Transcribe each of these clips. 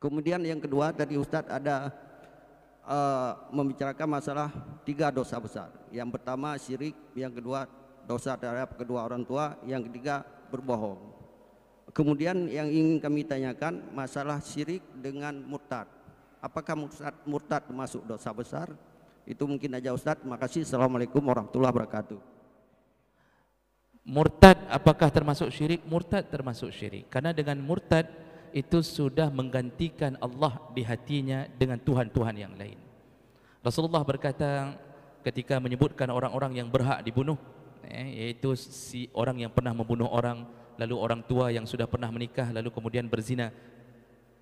Kemudian yang kedua tadi Ustadz ada uh, membicarakan masalah tiga dosa besar. Yang pertama syirik, yang kedua dosa terhadap kedua orang tua, yang ketiga berbohong. Kemudian yang ingin kami tanyakan masalah syirik dengan murtad. Apakah murtad, murtad termasuk dosa besar? Itu mungkin aja Ustadz. Makasih. Assalamualaikum warahmatullahi wabarakatuh. Murtad apakah termasuk syirik? Murtad termasuk syirik. Karena dengan murtad itu sudah menggantikan Allah di hatinya dengan Tuhan-Tuhan yang lain. Rasulullah berkata ketika menyebutkan orang-orang yang berhak dibunuh, eh, yaitu si orang yang pernah membunuh orang, lalu orang tua yang sudah pernah menikah, lalu kemudian berzina,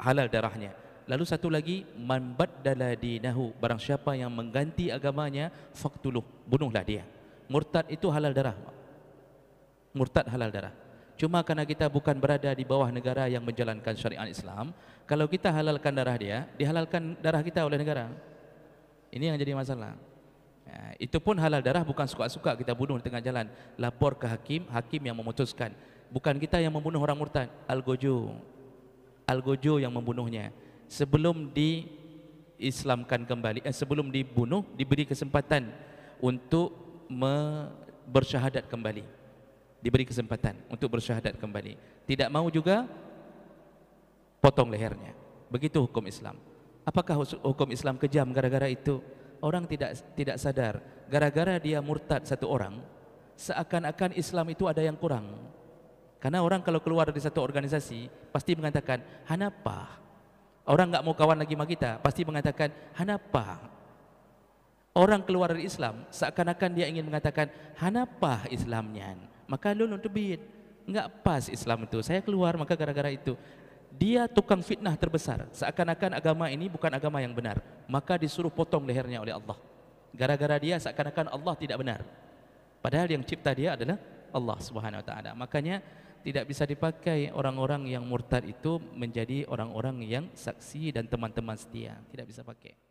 halal darahnya. Lalu satu lagi, man baddala dinahu, barang siapa yang mengganti agamanya, faktuluh, bunuhlah dia. Murtad itu halal darah. Murtad halal darah. Cuma karena kita bukan berada di bawah negara yang menjalankan syariat Islam, kalau kita halalkan darah dia, dihalalkan darah kita oleh negara. Ini yang jadi masalah. Ya, itu pun halal darah bukan suka-suka kita bunuh di tengah jalan. Lapor ke hakim, hakim yang memutuskan. Bukan kita yang membunuh orang murtad. Al-Gojo. Al-Gojo yang membunuhnya. Sebelum di Islamkan kembali, eh, sebelum dibunuh, diberi kesempatan untuk bersyahadat kembali diberi kesempatan untuk bersyahadat kembali. Tidak mau juga potong lehernya. Begitu hukum Islam. Apakah hukum Islam kejam gara-gara itu? Orang tidak tidak sadar gara-gara dia murtad satu orang seakan-akan Islam itu ada yang kurang. Karena orang kalau keluar dari satu organisasi pasti mengatakan, "Hanapa?" Orang enggak mau kawan lagi sama kita, pasti mengatakan, "Hanapa?" Orang keluar dari Islam seakan-akan dia ingin mengatakan, "Hanapa Islamnya?" maka lulun tebit enggak pas Islam itu saya keluar maka gara-gara itu dia tukang fitnah terbesar seakan-akan agama ini bukan agama yang benar maka disuruh potong lehernya oleh Allah gara-gara dia seakan-akan Allah tidak benar padahal yang cipta dia adalah Allah Subhanahu wa taala makanya tidak bisa dipakai orang-orang yang murtad itu menjadi orang-orang yang saksi dan teman-teman setia tidak bisa pakai